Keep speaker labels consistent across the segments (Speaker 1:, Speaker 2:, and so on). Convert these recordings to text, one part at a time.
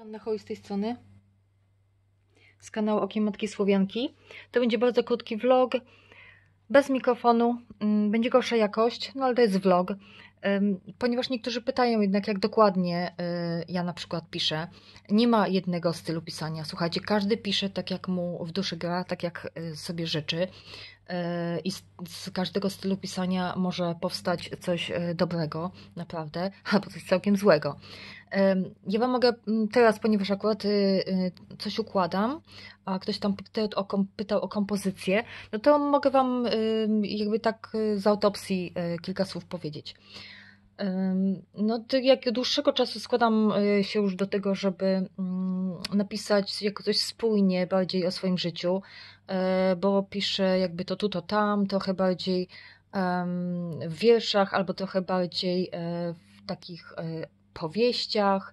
Speaker 1: Anna Hoj z tej strony z kanału Okiem Matki Słowianki. To będzie bardzo krótki vlog, bez mikrofonu, mm, będzie gorsza jakość, no ale to jest vlog. Ponieważ niektórzy pytają jednak, jak dokładnie y, ja na przykład piszę. Nie ma jednego stylu pisania. Słuchajcie, każdy pisze tak, jak mu w duszy gra, tak jak y, sobie życzy. Y, I z każdego stylu pisania może powstać coś dobrego, naprawdę, albo coś całkiem złego. Ja Wam mogę mm, teraz, ponieważ akurat y, y, coś układam, a ktoś tam pytał o kompozycję, no to mogę Wam jakby tak y, z autopsji e, kilka słów powiedzieć. No, to jak dłuższego czasu składam e, się już do tego, żeby mm, napisać jakoś spójnie bardziej o swoim życiu, e, bo piszę jakby to tu, to tam, trochę bardziej w wierszach albo trochę bardziej w takich powieściach,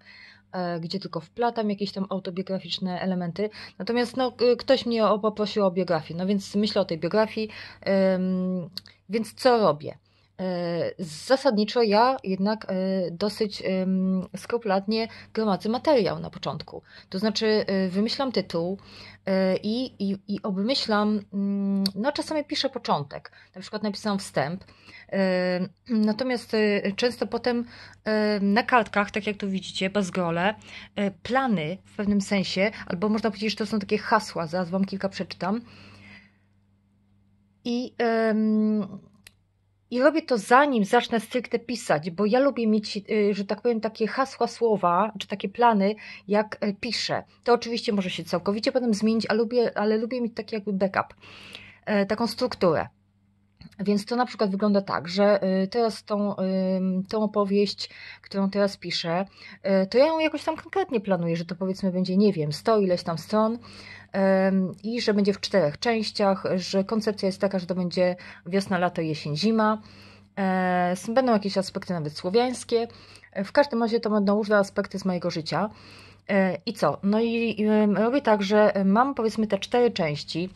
Speaker 1: e, gdzie tylko wplatam jakieś tam autobiograficzne elementy. Natomiast no, ktoś mnie poprosił o biografię, no więc myślę o tej biografii, więc co robię? E, zasadniczo ja jednak e, dosyć skrupulatnie gromadzę materiał na początku. To znaczy, e, wymyślam tytuł i, i, i obmyślam, mm, no czasami piszę początek, na przykład napisałam wstęp, natomiast często potem na kartkach, tak jak tu widzicie, bazgrole, plany w pewnym sensie, albo można powiedzieć, że to są takie hasła, zaraz Wam kilka przeczytam. I um, i robię to zanim zacznę stricte pisać, bo ja lubię mieć, y, że tak powiem, takie hasła słowa, czy takie plany, jak y, piszę. To oczywiście może się całkowicie potem zmienić, ale lubię, ale lubię mieć taki jakby backup, e, taką strukturę. Więc to na przykład wygląda tak, że y, teraz tą, y, tą opowieść, którą teraz piszę, y, to ja ją jakoś tam konkretnie planuję, że to powiedzmy będzie, nie wiem, 100 ileś tam stron i że będzie w czterech częściach, że koncepcja jest taka, że to będzie wiosna, lato, jesień, zima. Będą jakieś aspekty nawet słowiańskie. W każdym razie to będą różne aspekty z mojego życia. I co? No i robię tak, że mam powiedzmy te cztery części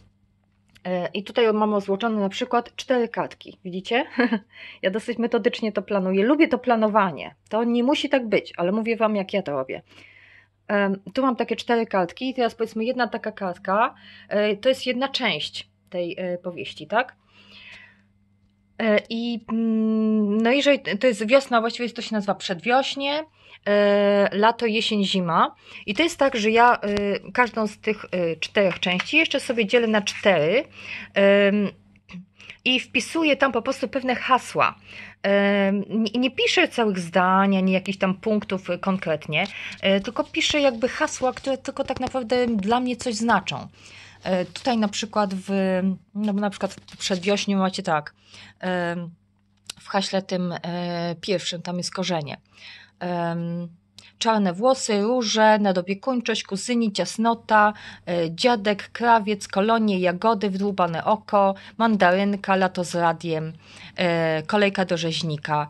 Speaker 1: E, I tutaj mam złożone na przykład cztery kartki. Widzicie? ja dosyć metodycznie to planuję. Lubię to planowanie. To nie musi tak być, ale mówię Wam, jak ja to robię. Tu mam takie cztery kartki i teraz powiedzmy jedna taka kartka e, to jest jedna część tej e, powieści, tak? E, I mm, no jeżeli to jest wiosna, właściwie to się nazywa przedwiośnie, e, lato, jesień, zima. I to jest tak, że ja e, każdą z tych czterech części jeszcze sobie dzielę na cztery i wpisuję tam po prostu pewne hasła. Nie piszę całych zdań, ani jakichś tam punktów konkretnie, tylko piszę jakby hasła, które tylko tak naprawdę dla mnie coś znaczą. E, tutaj na przykład w, no na przykład przed wiośnią macie tak, e, w haśle tym e, pierwszym, tam jest korzenie. Czarne włosy, róże, nadopiekuńczość, kuzyni, ciasnota, dziadek, krawiec, kolonie, jagody, wdłubane oko, mandarynka, lato z radiem, kolejka do rzeźnika.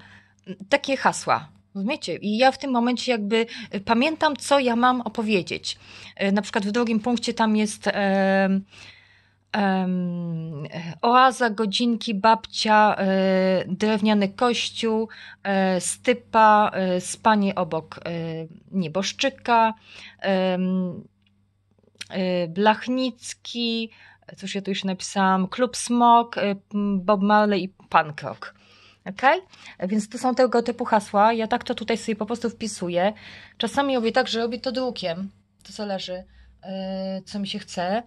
Speaker 1: Takie hasła Rozumiecie? I ja w tym momencie jakby e, pamiętam, co ja mam opowiedzieć. E, na przykład w drugim punkcie tam jest e, oaza, godzinki, babcia, drewniany kościół, stypa, spanie obok nieboszczyka, Blachnicki, coś ja tu już napisałam, Klub Smok, Bob Marley i Pan Krok. OK, Więc to są tego typu hasła. Ja tak to tutaj sobie po prostu wpisuję. Czasami robię tak, że robię to drukiem. To zależy, y, co mi się chce.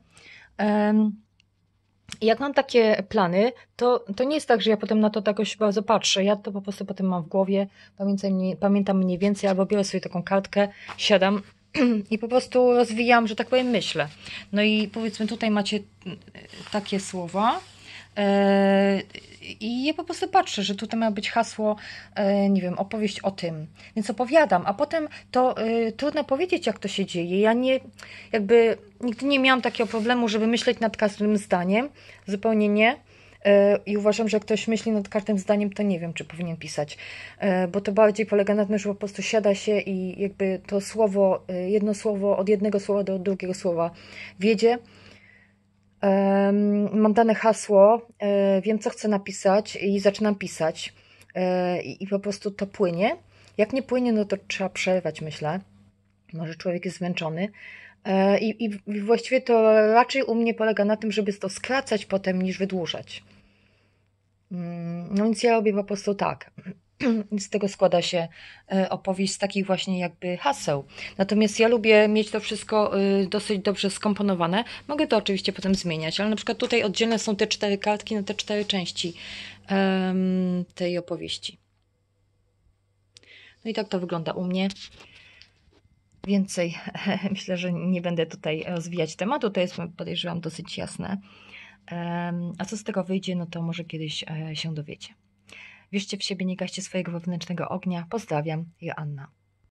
Speaker 1: Jak mam takie plany, to, to nie jest tak, że ja potem na to tak jakoś bardzo patrzę. Ja to po prostu potem mam w głowie, pamiętam, pamiętam mniej więcej, albo biorę sobie taką kartkę, siadam i po prostu rozwijam, że tak powiem, myślę. No i powiedzmy, tutaj macie mm, takie słowa. E, i ja po prostu patrzę, że tutaj ma być hasło, e, nie wiem, opowieść o tym. Więc opowiadam, a potem to y, trudno powiedzieć, jak to się dzieje. Ja nie, jakby nigdy nie miałam takiego problemu, żeby myśleć nad każdym zdaniem. Zupełnie nie. E, I uważam, że jak ktoś myśli nad każdym zdaniem, to nie wiem, czy powinien pisać, bo to bardziej polega na tym, że po prostu siada się i jakby to słowo, jedno słowo od jednego słowa do drugiego słowa wiedzie mam dane hasło, e, wiem co chcę napisać i zaczynam pisać. E, I po prostu to płynie. Jak nie płynie, no to trzeba przerwać, myślę. Może człowiek jest zmęczony. E, I, I właściwie to raczej u mnie polega na tym, żeby to skracać potem niż wydłużać. Mm, no więc ja robię po prostu tak. z tego składa się e, opowieść z takich właśnie jakby haseł. Natomiast ja lubię mieć to wszystko e, dosyć dobrze skomponowane. Mogę to oczywiście potem zmieniać, ale na przykład tutaj oddzielne są te cztery kartki na te cztery części tej opowieści. No i tak to wygląda u mnie. Więcej myślę, że nie będę tutaj rozwijać tematu. To jest, podejrzewam, dosyć jasne. A co z tego wyjdzie, no to może kiedyś e, się dowiecie. Wierzcie w siebie, nie gaście swojego wewnętrznego ognia. Pozdrawiam, Joanna.